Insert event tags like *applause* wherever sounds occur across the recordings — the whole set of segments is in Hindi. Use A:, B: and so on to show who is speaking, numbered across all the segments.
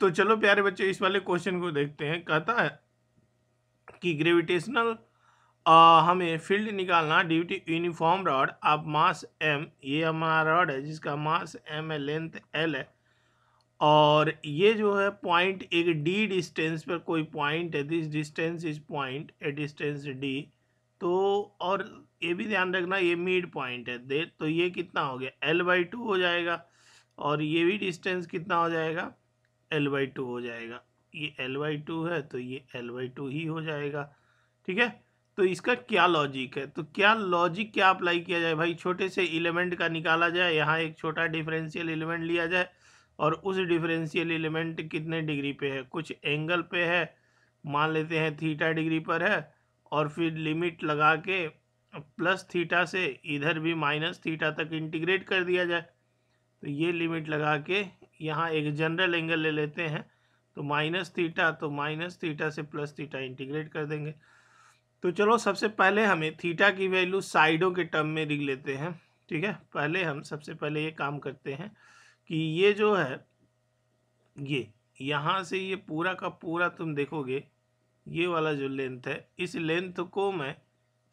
A: तो चलो प्यारे बच्चे इस वाले क्वेश्चन को देखते हैं कहता है कि ग्रेविटेशनल आ, हमें फील्ड निकालना ड्यूटी यूनिफॉर्म रॉड आप मास एम ये हमारा रॉड है जिसका मास एम है लेंथ एल है और ये जो है पॉइंट एक डी डिस्टेंस पर कोई पॉइंट है this distance is point a distance D तो और ये भी ध्यान रखना ये मिड पॉइंट है दे तो ये कितना हो गया एल बाई टू हो जाएगा और ये भी डिस्टेंस कितना हो जाएगा एल वाई टू हो जाएगा ये एल वाई टू है तो ये एल वाई टू ही हो जाएगा ठीक है तो इसका क्या लॉजिक है तो क्या लॉजिक क्या अप्लाई किया जाए भाई छोटे से एलिमेंट का निकाला जाए यहाँ एक छोटा डिफरेंशियल एलिमेंट लिया जाए और उस डिफरेंशियल एलिमेंट कितने डिग्री पे है कुछ एंगल पे है मान लेते हैं थीटा डिग्री पर है और फिर लिमिट लगा के प्लस थीटा से इधर भी माइनस थीटा तक इंटीग्रेट कर दिया जाए तो ये लिमिट लगा के यहाँ एक जनरल एंगल ले लेते हैं तो माइनस थीटा तो माइनस थीटा से प्लस थीटा इंटीग्रेट कर देंगे तो चलो सबसे पहले हमें थीटा की वैल्यू साइडों के टर्म में लिख लेते हैं ठीक है पहले हम सबसे पहले ये काम करते हैं कि ये जो है ये यहाँ से ये पूरा का पूरा तुम देखोगे ये वाला जो लेंथ है इस लेंथ को मैं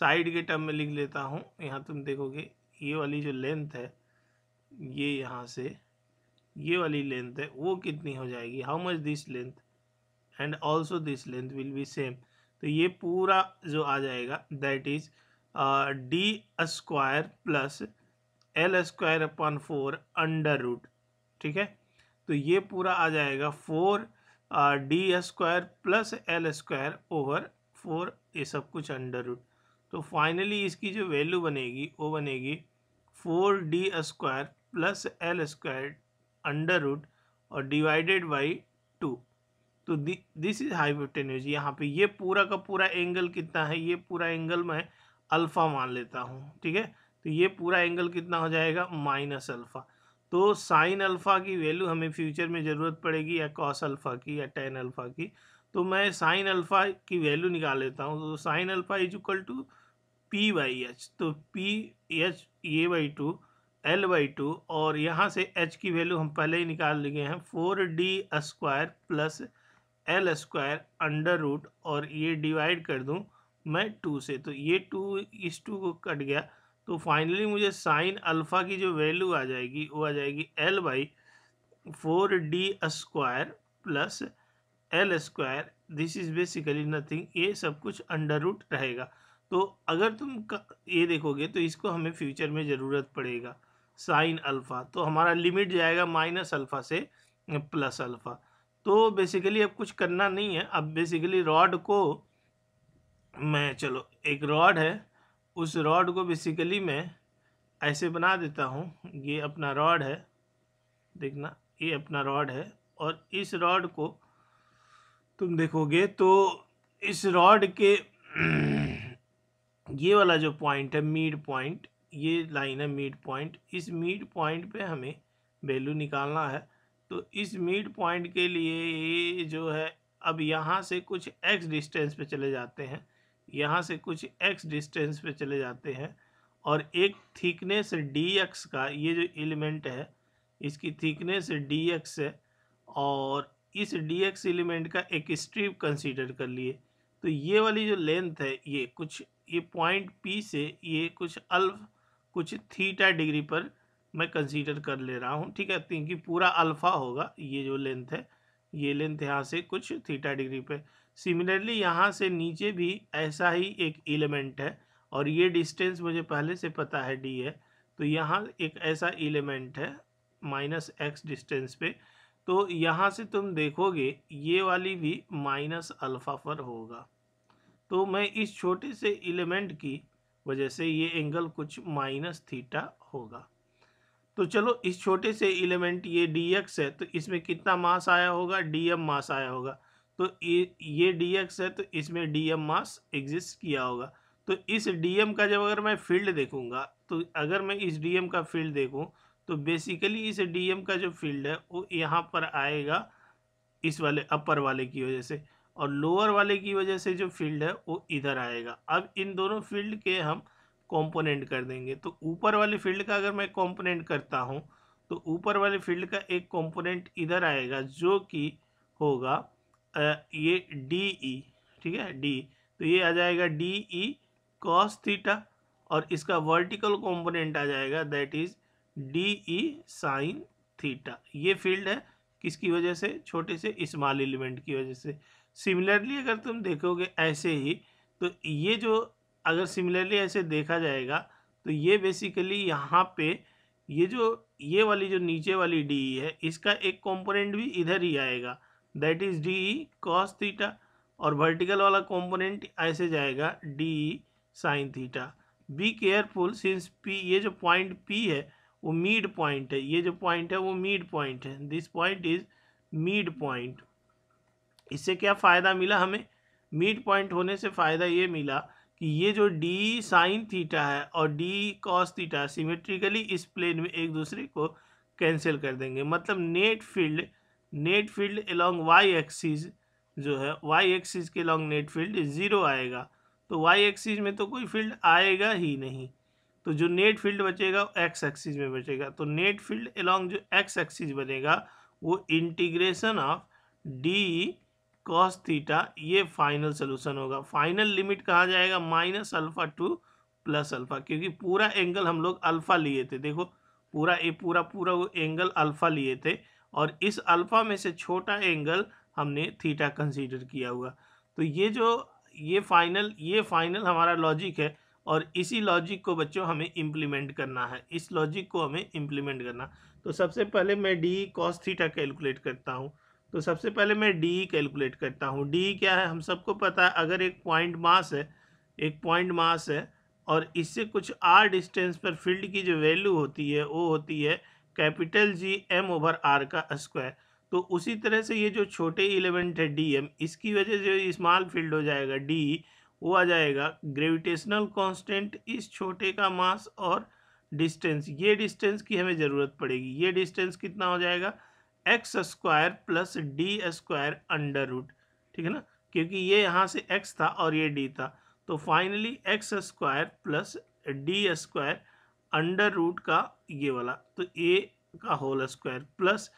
A: साइड के टर्म में लिख लेता हूँ यहाँ तुम देखोगे ये वाली जो लेंथ है ये यहाँ से ये वाली लेंथ है वो कितनी हो जाएगी how much this length and also this length will be same तो ये पूरा जो आ जाएगा that is D square plus L square upon four under root ठीक है तो ये पूरा आ जाएगा four D square plus L square over four ये सब कुछ अंडर रूट तो फाइनली इसकी जो वैल्यू बनेगी वो बनेगी four D square plus L square under root और डिवाइडेड बाई टू तो दिस इज हाइपोटेन्यूज यहाँ पे ये पूरा का पूरा एंगल कितना है ये पूरा एंगल मैं अल्फ़ा मान लेता हूँ ठीक है तो ये पूरा एंगल कितना हो जाएगा माइनस अल्फ़ा तो साइन अल्फ़ा की वैल्यू हमें फ्यूचर में ज़रूरत पड़ेगी या कॉस अल्फ़ा की या टेन अल्फ़ा की तो मैं साइन अल्फ़ा की वैल्यू निकाल लेता हूँ तो sine alpha is equal to P by H तो P H A by two L by two और यहाँ से एच की वैल्यू हम पहले ही निकाल लिए हैं four D square plus L square under root और ये डिवाइड कर दूँ मैं टू से तो ये टू इस टू को कट गया तो फाइनली मुझे साइन अल्फ़ा की जो वैल्यू आ जाएगी वो आ जाएगी L by four D square plus L square this is basically nothing ये सब कुछ अंडर रूट रहेगा तो अगर तुम ये देखोगे तो इसको हमें फ्यूचर में ज़रूरत पड़ेगा साइन अल्फ़ा तो हमारा लिमिट जाएगा माइनस अल्फ़ा से प्लस अल्फ़ा तो बेसिकली अब कुछ करना नहीं है अब बेसिकली रॉड को मैं चलो एक रॉड है उस रॉड को बेसिकली मैं ऐसे बना देता हूँ ये अपना रॉड है देखना ये अपना रॉड है और इस रॉड को तुम देखोगे तो इस रॉड के *clears throat* ये वाला जो पॉइंट है मीड पॉइंट ये लाइन है मिड पॉइंट इस मिड पॉइंट पे हमें वैल्यू निकालना है तो इस मिड पॉइंट के लिए ये जो है अब यहाँ से कुछ एक्स डिस्टेंस पे चले जाते हैं यहाँ से कुछ एक्स डिस्टेंस पे चले जाते हैं और एक थिकनेस डी एक्स का ये जो एलिमेंट है इसकी थिकनेस डी एक्स है और इस डी एक्स एलिमेंट का एक स्ट्रिप कंसीडर कर लिए तो ये वाली जो लेंथ है ये कुछ ये पॉइंट पी से ये कुछ अल्फ कुछ थीटा डिग्री पर मैं कंसीडर कर ले रहा हूँ ठीक है क्योंकि पूरा अल्फ़ा होगा ये जो लेंथ है ये लेंथ यहाँ से कुछ थीटा डिग्री पे सिमिलरली यहाँ से नीचे भी ऐसा ही एक एलिमेंट है और ये डिस्टेंस मुझे पहले से पता है डी है तो यहाँ एक ऐसा एलिमेंट है माइनस एक्स डिस्टेंस पे तो यहाँ से तुम देखोगे ये वाली भी माइनस अल्फ़ा पर होगा तो मैं इस छोटे से एलिमेंट की वजह से ये एंगल कुछ माइनस थीटा होगा तो चलो इस छोटे से एलिमेंट ये डी एक्स है तो इसमें कितना मास आया होगा डी मास आया होगा तो ये डी एक्स है तो इसमें डी मास एग्जिस्ट किया होगा तो इस डी का जब अगर मैं फील्ड देखूंगा तो अगर मैं इस डी एम का फील्ड देखूं तो बेसिकली इस डी का जो फील्ड है वो यहाँ पर आएगा इस वाले अपर वाले की वजह से और लोअर वाले की वजह से जो फील्ड है वो इधर आएगा अब इन दोनों फील्ड के हम कंपोनेंट कर देंगे तो ऊपर वाले फील्ड का अगर मैं कंपोनेंट करता हूँ तो ऊपर वाले फील्ड का एक कंपोनेंट इधर आएगा जो कि होगा ये डी ई ठीक है डी तो ये आ जाएगा डी ई कॉस थीटा और इसका वर्टिकल कंपोनेंट आ जाएगा that is D E sine theta ये फील्ड है किसकी वजह से छोटे से स्मॉल एलिमेंट की वजह से सिमिलरली अगर तुम देखोगे ऐसे ही तो ये जो अगर सिमिलरली ऐसे देखा जाएगा तो ये बेसिकली यहाँ पे ये जो ये वाली जो नीचे वाली डी है इसका एक कंपोनेंट भी इधर ही आएगा that is D E cos theta और वर्टिकल वाला कंपोनेंट ऐसे जाएगा D E sine theta be careful since P ये जो पॉइंट पी है वो मिड पॉइंट है ये जो पॉइंट है वो मिड पॉइंट है this point is mid point इससे क्या फ़ायदा मिला हमें मिड पॉइंट होने से फ़ायदा ये मिला कि ये जो डी साइन थीटा है और डी कॉस थीटा सिमेट्रिकली इस प्लेन में एक दूसरे को कैंसिल कर देंगे मतलब net field net field along Y axis जो है वाई एक्सिस के अलॉन्ग नेट फील्ड ज़ीरो आएगा तो वाई एक्सिस में तो कोई फील्ड आएगा ही नहीं तो जो नेट फील्ड बचेगा एक्स एक्सिस में बचेगा तो नेट फील्ड अलॉन्ग जो एक्स एक्सिस बनेगा वो integration of D cos theta ये फाइनल सोल्यूशन होगा फाइनल लिमिट कहा जाएगा minus alpha to plus alpha क्योंकि पूरा एंगल हम लोग अल्फा लिए थे देखो पूरा ये पूरा पूरा वो एंगल अल्फा लिए थे और इस अल्फा में से छोटा एंगल हमने थीटा कंसीडर किया हुआ तो ये जो ये फाइनल ये फाइनल हमारा लॉजिक है और इसी लॉजिक को बच्चों हमें इम्प्लीमेंट करना है इस लॉजिक को हमें इम्प्लीमेंट करना तो सबसे पहले मैं डी कॉस थीटा कैलकुलेट करता हूँ तो सबसे पहले मैं डी कैलकुलेट करता हूँ डी क्या है हम सबको पता है अगर एक पॉइंट मास है एक पॉइंट मास है और इससे कुछ आर डिस्टेंस पर फील्ड की जो वैल्यू होती है वो होती है capital G M over R का स्क्वायर तो उसी तरह से ये जो छोटे इलेवेंट है डी एम इसकी वजह से स्मॉल फील्ड हो जाएगा डी वो आ जाएगा ग्रेविटेशनल कांस्टेंट इस छोटे का मास और डिस्टेंस ये डिस्टेंस की हमें ज़रूरत पड़ेगी ये डिस्टेंस कितना हो जाएगा X square plus D square under root ठीक है ना क्योंकि ये यहाँ से एक्स था और ये डी था तो finally X square plus D square under root का ये वाला तो ए का whole square plus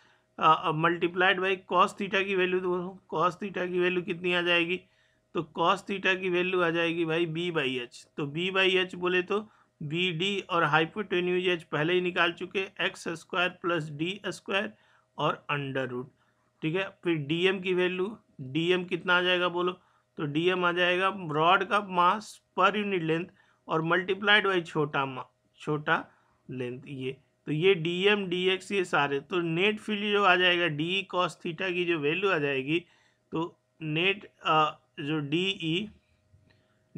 A: multiplied by cos theta की वैल्यू दो तो कॉस थीटा की वैल्यू कितनी आ जाएगी तो कॉस थीटा की वैल्यू आ जाएगी भाई बी बाई एच तो बी बाई एच बोले तो बी डी और हाइपोटेन्यूज एच पहले ही निकाल चुके X square plus D square और अंडर रूट ठीक है फिर डीएम की वैल्यू डीएम कितना आ जाएगा बोलो तो डीएम आ जाएगा ब्रॉड का मास पर यूनिट लेंथ और मल्टीप्लाइड बाई छोटा मा छोटा लेंथ ये तो ये डी एम डी एक्स ये सारे तो नेट फील्ड जो आ जाएगा डी कॉस थीटा की जो वैल्यू आ जाएगी तो नेट जो D E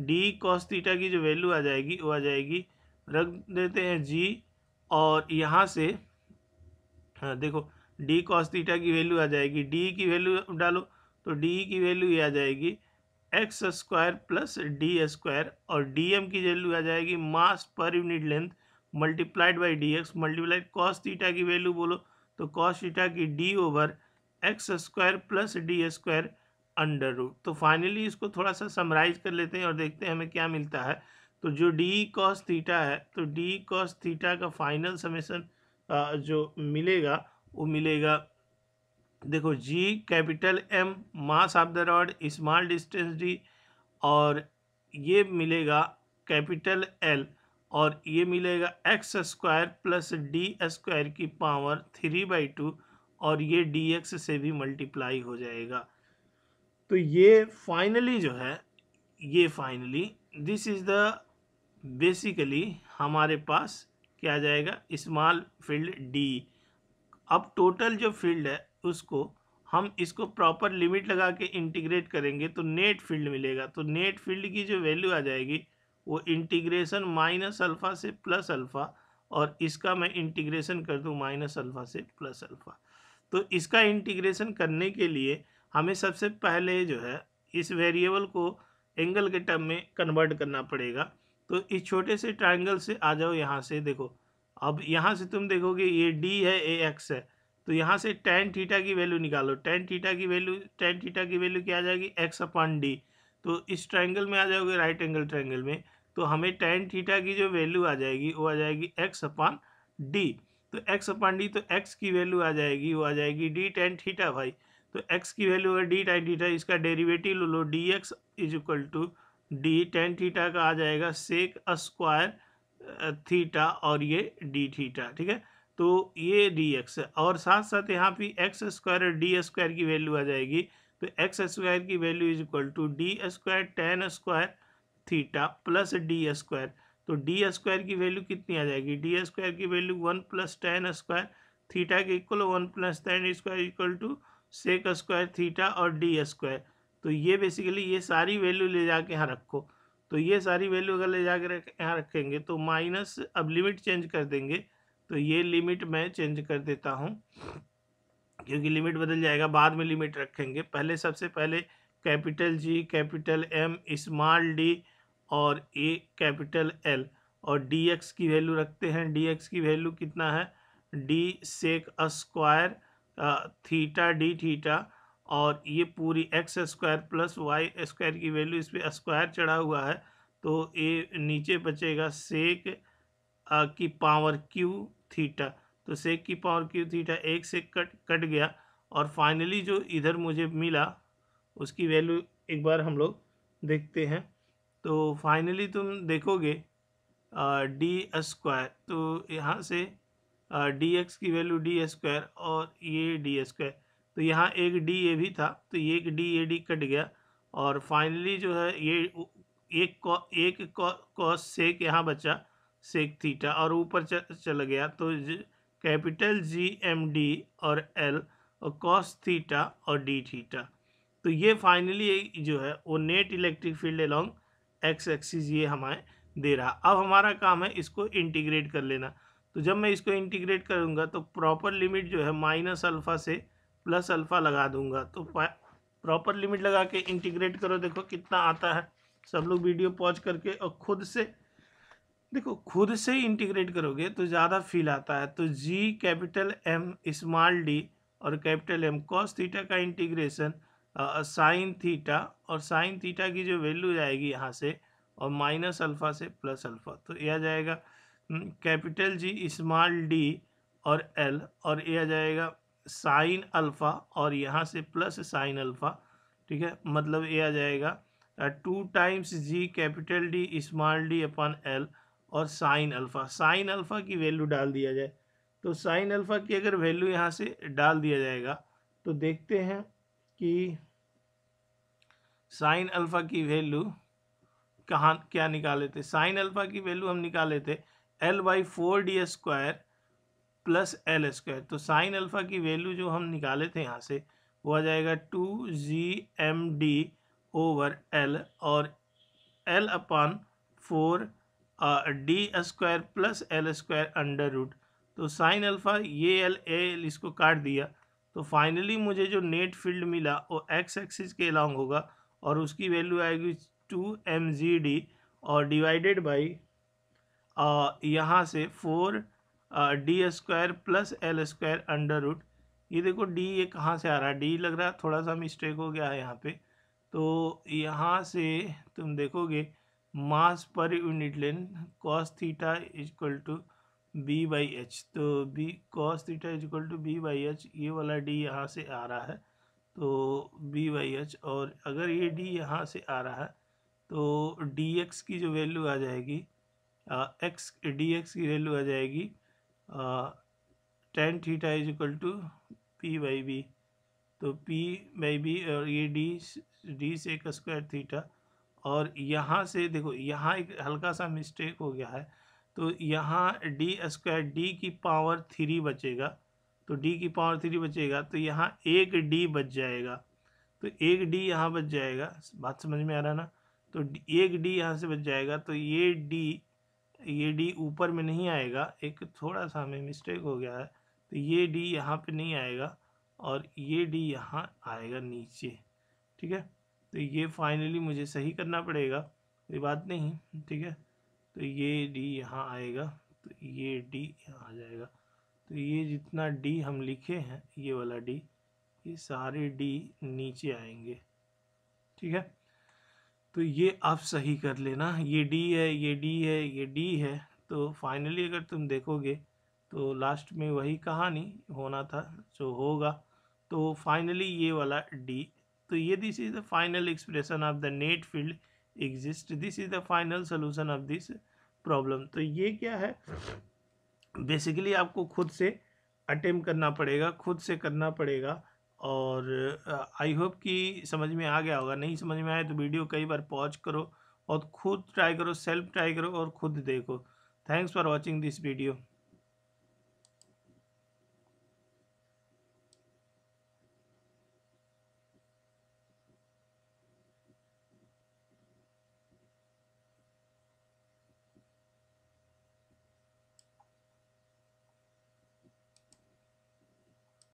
A: D cos theta की जो वैल्यू आ जाएगी वो आ जाएगी रख देते हैं जी और यहाँ से हाँ देखो डी कॉस थीटा की वैल्यू आ जाएगी डी की वैल्यू डालो तो डी की वैल्यू ये आ जाएगी X square plus D square और डी एम की वैल्यू आ जाएगी मास पर unit length multiplied by D X multiplied cos theta की वैल्यू बोलो तो कॉस थीटा की D over X square plus D square under root तो फाइनली इसको थोड़ा सा समराइज कर लेते हैं और देखते हैं हमें क्या मिलता है तो जो डी कॉस थीटा है तो डी कॉस थीटा का फाइनल समेसन जो मिलेगा वो मिलेगा देखो G capital M mass of the rod small distance D और ये मिलेगा कैपिटल एल और ये मिलेगा X square plus D square की पावर थ्री बाई टू और ये डी एक्स से भी मल्टीप्लाई हो जाएगा तो ये फाइनली जो है ये finally this is the basically हमारे पास क्या जाएगा स्मॉल फील्ड डी अब टोटल जो फील्ड है उसको हम इसको प्रॉपर लिमिट लगा के इंटीग्रेट करेंगे तो नेट फील्ड मिलेगा तो नेट फील्ड की जो वैल्यू आ जाएगी वो इंटीग्रेशन माइनस अल्फ़ा से प्लस अल्फ़ा और इसका मैं इंटीग्रेशन कर दूँ माइनस अल्फ़ा से प्लस अल्फ़ा तो इसका इंटीग्रेशन करने के लिए हमें सबसे पहले जो है इस वेरिएबल को एंगल के टर्म में कन्वर्ट करना पड़ेगा तो इस छोटे से ट्राइंगल से आ जाओ यहाँ से देखो अब यहाँ से तुम देखोगे ये डी है ए एक्स है तो यहाँ से टेन थीटा की वैल्यू निकालो टेन थीटा की वैल्यू टेन थीटा की वैल्यू क्या आ जाएगी एक्स अपॉन डी तो इस ट्रायंगल में आ जाओगे राइट एंगल ट्रायंगल में तो हमें टेन थीटा की जो वैल्यू आ जाएगी वो आ जाएगी एक्स अपॉन डी तो एक्स अपॉन डी तो एक्स की वैल्यू आ जाएगी वो आ जाएगी डी टेन थीटा भाई तो एक्स की वैल्यू अगर डी टेन थीटा इसका डेरीवेटिव लो लो D X is equal to D tan theta का आ जाएगा सेक स्क्वायर थीटा और ये डी थीटा ठीक है तो ये डी एक्स और साथ साथ यहाँ पे एक्स स्क्वायर और डी स्क्वायर की वैल्यू आ जाएगी तो एक्स स्क्वायर की value is equal to D square tan square theta plus D square तो डी स्क्वायर की वैल्यू कितनी आ जाएगी डी स्क्वायर की value one plus tan square theta के equal one plus tan square equal to sec square theta और डी स्क्वायर तो ये बेसिकली ये सारी वैल्यू ले जाके यहाँ रखो तो ये सारी वैल्यू अगर ले जाकर यहाँ रखेंगे तो माइनस अब लिमिट चेंज कर देंगे तो ये लिमिट मैं चेंज कर देता हूँ क्योंकि लिमिट बदल जाएगा बाद में लिमिट रखेंगे पहले सबसे पहले capital G capital M small D और ए कैपिटल एल और डी एक्स की वैल्यू रखते हैं डी एक्स की वैल्यू कितना है D sec square theta D theta और ये पूरी X square plus Y square की वैल्यू इस पर स्क्वायर चढ़ा हुआ है तो ये नीचे बचेगा सेक की पावर क्यू थीटा तो सेक की पावर क्यू थीटा एक से कट कट गया और फाइनली जो इधर मुझे मिला उसकी वैल्यू एक बार हम लोग देखते हैं तो फाइनली तुम देखोगे डी स्क्वायर तो यहाँ से डी एक्स की वैल्यू डी स्क्वायर और ये डी स्क्वायर तो यहाँ एक डी ए भी था तो ये एक डी ए डी कट गया और फाइनली जो है ये एक कौ एक कॉस सेक यहाँ बचा सेक थीटा और ऊपर चल गया तो कैपिटल जी एम डी और एल और कॉस थीटा और डी थीटा तो ये फाइनली जो है वो net electric field along X axis ये हमारे दे रहा अब हमारा काम है इसको इंटीग्रेट कर लेना तो जब मैं इसको इंटीग्रेट करूँगा तो प्रॉपर लिमिट जो है माइनस अल्फ़ा से प्लस अल्फ़ा लगा दूंगा तो प्रॉपर लिमिट लगा के इंटीग्रेट करो देखो कितना आता है सब लोग वीडियो पॉज करके और खुद से देखो खुद से इंटीग्रेट करोगे तो ज़्यादा फील आता है तो G capital M small D और कैपिटल एम कॉस थीटा का इंटीग्रेशन साइन थीटा और साइन थीटा की जो वैल्यू जाएगी यहाँ से और माइनस अल्फ़ा से प्लस अल्फ़ा तो यह जाएगा कैपिटल जी स्मॉल डी और एल और यह जाएगा साइन अल्फ़ा और यहाँ से प्लस साइन अल्फ़ा ठीक है मतलब ये आ जाएगा two times G capital D small D upon L और साइन अल्फ़ा साइन अल्फ़ा की वैल्यू डाल दिया जाए तो साइन अल्फ़ा की अगर वैल्यू यहाँ से डाल दिया जाएगा तो देखते हैं कि साइन अल्फ़ा की वैल्यू कहाँ क्या निकाले थे साइन अल्फ़ा की वैल्यू हम निकाले थे L by four D square plus L square तो साइन अल्फ़ा की वैल्यू जो हम निकाले थे यहाँ से वो आ जाएगा two G M D over L और L upon four D square plus L square under root तो साइन अल्फ़ा ये एल ए एल इसको काट दिया तो फाइनली मुझे जो नेट फील्ड मिला वो एक्स एक्सिस के अलॉन्ग होगा और उसकी वैल्यू आएगी टू एम जी डी और डिवाइडेड बाई यहाँ से four D square plus L square under root ये देखो डी ये कहाँ से आ रहा है डी लग रहा है थोड़ा सा मिस्टेक हो गया है यहाँ पे तो यहाँ से तुम देखोगे मास पर unit length cos theta is equal to B by H तो B cos theta is equal to B by H ये वाला डी यहाँ से आ रहा है तो बी बाई एच और अगर ये डी यहाँ से आ रहा है तो डी एक्स की जो वैल्यू आ जाएगी एक्स डी एक्स की वैल्यू आ जाएगी tan theta is equal to P by B तो पी बाई बी और ये डी डी से एक स्क्वायर थीटा और यहाँ से देखो यहाँ एक हल्का सा मिस्टेक हो गया है तो यहाँ डी स्क्वायर डी की पावर थ्री बचेगा तो डी की पावर थ्री बचेगा तो यहाँ एक डी बच जाएगा तो एक डी यहाँ बच जाएगा बात समझ में आ रहा है ना तो एक डी यहाँ से बच जाएगा तो ये डी ये डी ऊपर में नहीं आएगा एक थोड़ा सा हमें मिस्टेक हो गया है तो ये डी यहाँ पे नहीं आएगा और ये डी यहाँ आएगा नीचे ठीक है तो ये फाइनली मुझे सही करना पड़ेगा कोई बात नहीं ठीक है तो ये डी यहाँ आएगा तो ये डी यहाँ आ जाएगा तो ये जितना डी हम लिखे हैं ये वाला डी ये सारे डी नीचे आएंगे ठीक है तो ये आप सही कर लेना ये डी है ये डी है ये डी है तो फाइनली अगर तुम देखोगे तो लास्ट में वही कहानी होना था जो होगा तो फाइनली ये वाला डी तो ये this is the final expression of the net field exist this is the final solution of this problem तो ये क्या है बेसिकली आपको खुद से अटेम्प करना पड़ेगा खुद से करना पड़ेगा और आई होप कि समझ में आ गया होगा नहीं समझ में आए तो वीडियो कई बार पॉज करो और खुद ट्राई करो सेल्फ ट्राई करो और खुद देखो thanks for watching this video